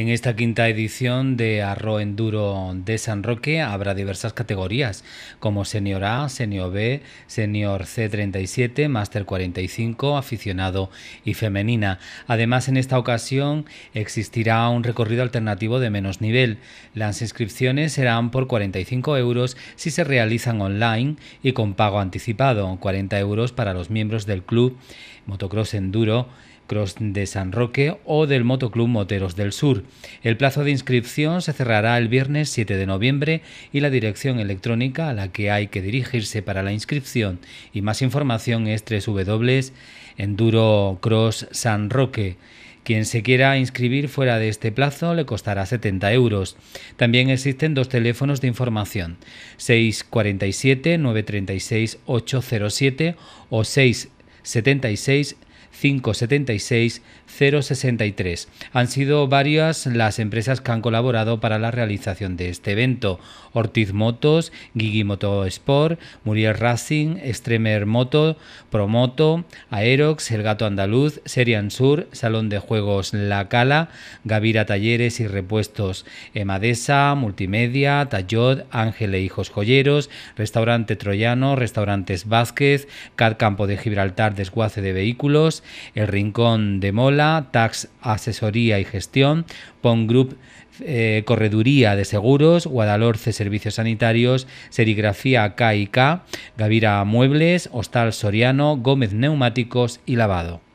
En esta quinta edición de Arro Enduro de San Roque habrá diversas categorías, como Senior A, Senior B, Senior C37, Master 45, aficionado y femenina. Además, en esta ocasión existirá un recorrido alternativo de menos nivel. Las inscripciones serán por 45 euros si se realizan online y con pago anticipado, 40 euros para los miembros del club Motocross Enduro Cross de San Roque o del Motoclub Moteros del Sur. El plazo de inscripción se cerrará el viernes 7 de noviembre y la dirección electrónica a la que hay que dirigirse para la inscripción y más información es Cross San Roque. Quien se quiera inscribir fuera de este plazo le costará 70 euros. También existen dos teléfonos de información, 647 936 807 o 676 576 063. Han sido varias las empresas que han colaborado para la realización de este evento. Ortiz Motos, Gigi Moto Sport, Muriel Racing, Extremer Moto, Promoto, Aerox, El Gato Andaluz, Serian Sur, Salón de Juegos La Cala, Gavira Talleres y Repuestos, Emadesa, Multimedia, Tallot, Ángel e Hijos Joyeros, Restaurante Troyano, Restaurantes Vázquez, Cat Campo de Gibraltar, Desguace de Vehículos, el Rincón de Mola, Tax Asesoría y Gestión, Pon Group eh, Correduría de Seguros, Guadalhorce Servicios Sanitarios, Serigrafía K, Gavira Muebles, Hostal Soriano, Gómez Neumáticos y Lavado.